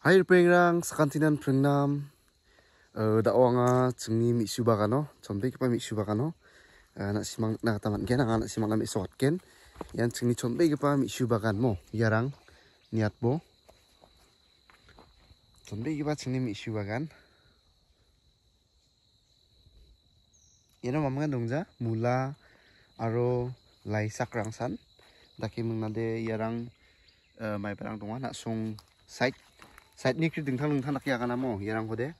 Hai pengrang sekantinan prengnam uh, eh, da onga cengni mi suba kano chompe ke mi uh, eh, nak simang nak tamat ken anak simang lami nah, sot ken yang cengni chompe apa miksu suba kan yarang niat bo chompe apa cengni miksu suba kan yana kan dongja mula aro lai sakrang san daki mengnade yarang uh, mai perang donga nak song site 사이드 니크 등탕 등탕 낚여 가나 뭐 얘랑 거대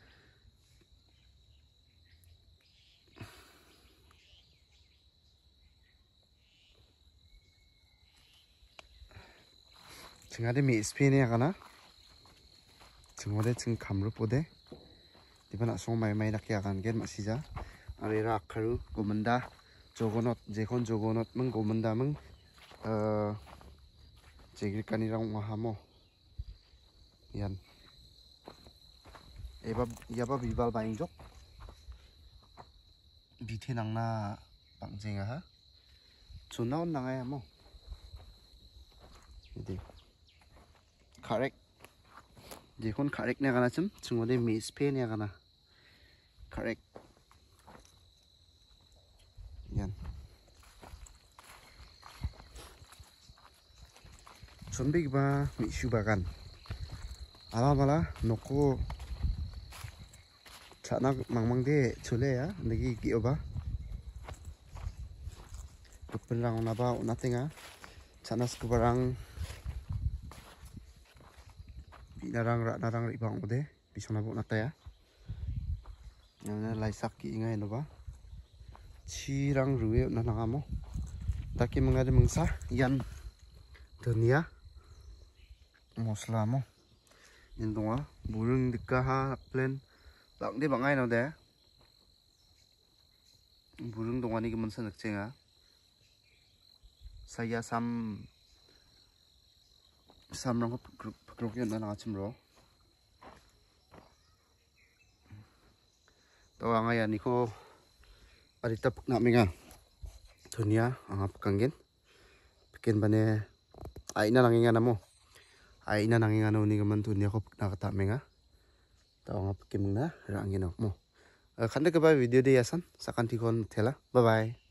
증아대 미 스페인에 가나 증어대 증 감루 보대 이번 아송 마이 마이 낚여 가는 게 마시자 아래라 아카루 고문다 조건옷 제건 조건옷 문 고문다 문 어, 제길간이랑 와하모 Yan. Eba yaba bibal bain jok. Bi the nang na bang jing a ha. Chunao nang ai mo. Ede. Correct. Jekon correct ne kana chum chungode mi spain ne kana. Correct. Yan. Chuẩn bị ba mỹ siêu ba gần ala bala noko chana mangmang de chule ya negi gi oba kupin rang na ba unatinga chana skubarang binarang rak narang ri bang ode bisona bu nata ya nana lain ki inga enoba chi rang ruwe na nangamo taki mangade mangsa yan dunia muslimo nhìn tung burung bù rừng thì ca ha lên lặng burung bằng ini nào đấy bù saya sam sam rong group group kia nó chim rồi tao ang niko arita puk namin nga dunia ang kangen, pikin ba ni ay na ay na nanginganaw ni kaman tu ni ako nakatame nga tao nga pakimunga rangin ako mo eh, kanda ka ba video di yasan sakan tikon tela bye bye